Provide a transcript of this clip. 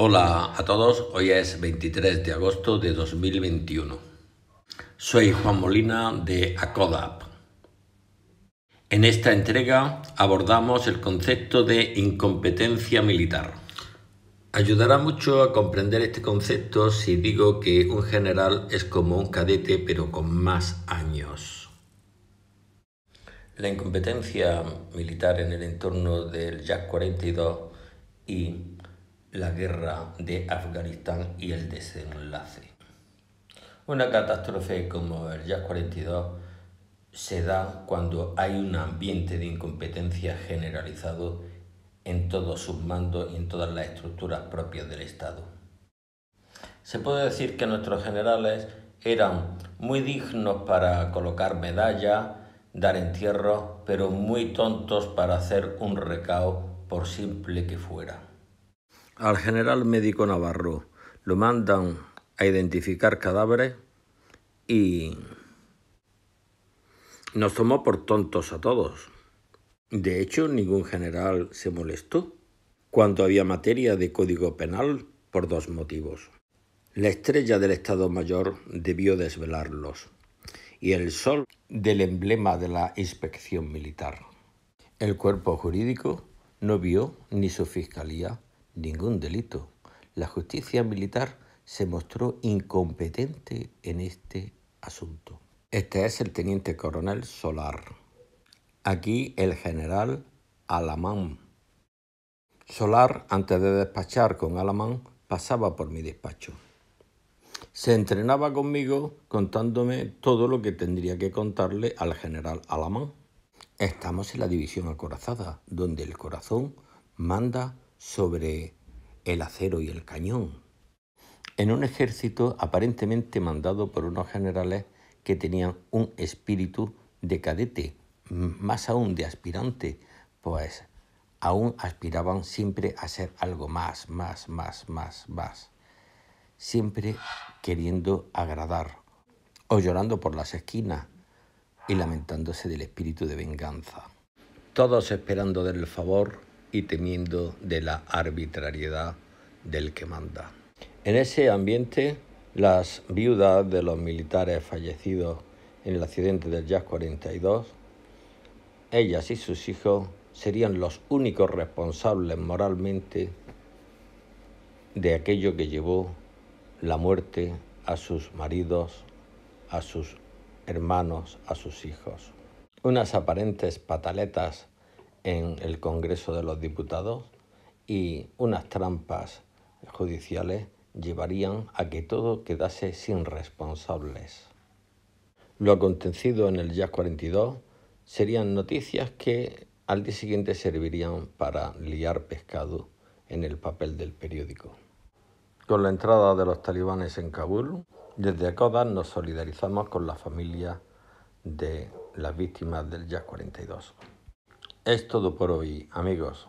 Hola a todos, hoy es 23 de agosto de 2021. Soy Juan Molina de ACODAP. En esta entrega abordamos el concepto de incompetencia militar. Ayudará mucho a comprender este concepto si digo que un general es como un cadete pero con más años. La incompetencia militar en el entorno del JAC 42 y la guerra de Afganistán y el desenlace. Una catástrofe como el Jazz 42 se da cuando hay un ambiente de incompetencia generalizado en todos sus mandos y en todas las estructuras propias del Estado. Se puede decir que nuestros generales eran muy dignos para colocar medallas, dar entierros, pero muy tontos para hacer un recao por simple que fuera al general médico Navarro lo mandan a identificar cadáveres y nos tomó por tontos a todos. De hecho, ningún general se molestó cuando había materia de código penal por dos motivos. La estrella del Estado Mayor debió desvelarlos y el sol del emblema de la inspección militar. El cuerpo jurídico no vio ni su fiscalía ningún delito. La justicia militar se mostró incompetente en este asunto. Este es el teniente coronel Solar. Aquí el general Alamán. Solar, antes de despachar con Alamán, pasaba por mi despacho. Se entrenaba conmigo contándome todo lo que tendría que contarle al general Alamán. Estamos en la división acorazada, donde el corazón manda sobre el acero y el cañón, en un ejército aparentemente mandado por unos generales que tenían un espíritu de cadete, más aún de aspirante, pues aún aspiraban siempre a ser algo más, más, más, más, más, siempre queriendo agradar, o llorando por las esquinas y lamentándose del espíritu de venganza, todos esperando del favor y temiendo de la arbitrariedad del que manda. En ese ambiente, las viudas de los militares fallecidos en el accidente del Jazz 42, ellas y sus hijos serían los únicos responsables moralmente de aquello que llevó la muerte a sus maridos, a sus hermanos, a sus hijos. Unas aparentes pataletas en el Congreso de los Diputados y unas trampas judiciales llevarían a que todo quedase sin responsables. Lo acontecido en el Jazz 42 serían noticias que al día siguiente servirían para liar pescado en el papel del periódico. Con la entrada de los talibanes en Kabul, desde ACODA nos solidarizamos con la familia de las víctimas del Jazz 42. Es todo por hoy, amigos.